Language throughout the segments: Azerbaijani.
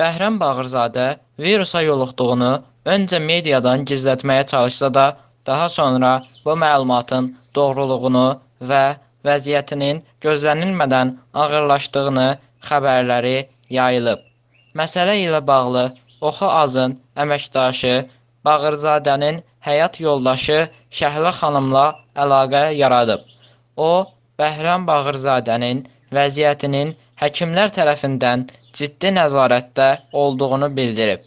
Bəhrəm Bağırzadə virusa yoluxduğunu öncə mediadan gizlətməyə çalışsa da, daha sonra bu məlumatın doğruluğunu və vəziyyətinin gözlənilmədən ağırlaşdığını xəbərləri yayılıb. Məsələ ilə bağlı Oxu Azın əməkdaşı Bağırzadənin həyat yoldaşı Şəhlə xanımla əlaqə yaradıb. O, Bəhrəm Bağırzadənin vəziyyətinin həkimlər tərəfindən ciddi nəzarətdə olduğunu bildirib.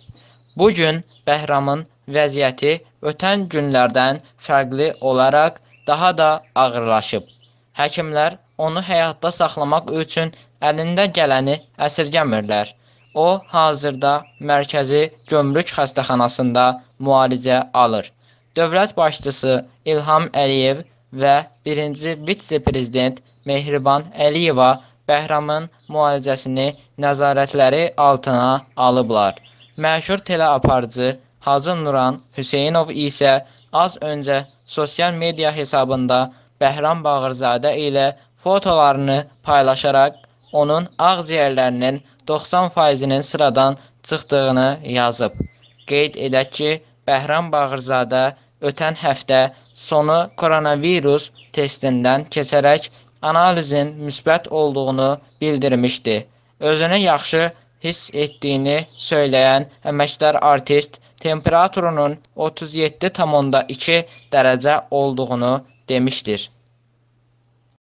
Bu gün Bəhramın vəziyyəti ötən günlərdən fərqli olaraq daha da ağırlaşıb. Həkimlər onu həyatda saxlamaq üçün əlində gələni əsirgəmirlər. O, hazırda mərkəzi gömrük xəstəxanasında müalicə alır. Dövlət başçısı İlham Əliyev və birinci vitse-prezident Mehriban Əliyeva Bəhramın müalicəsini nəzarətləri altına alıblar. Məşhur teleaparcı Hacı Nuran Hüseynov isə az öncə sosial media hesabında Bəhram Bağırzadə ilə fotolarını paylaşaraq onun ağciyərlərinin 90%-nin sıradan çıxdığını yazıb. Qeyd edək ki, Bəhram Bağırzadə ötən həftə sonu koronavirus testindən keçərək analizin müsbət olduğunu bildirmişdi. Özünü yaxşı hiss etdiyini söyləyən əməkdar artist temperaturunun 37,2 dərəcə olduğunu demişdir.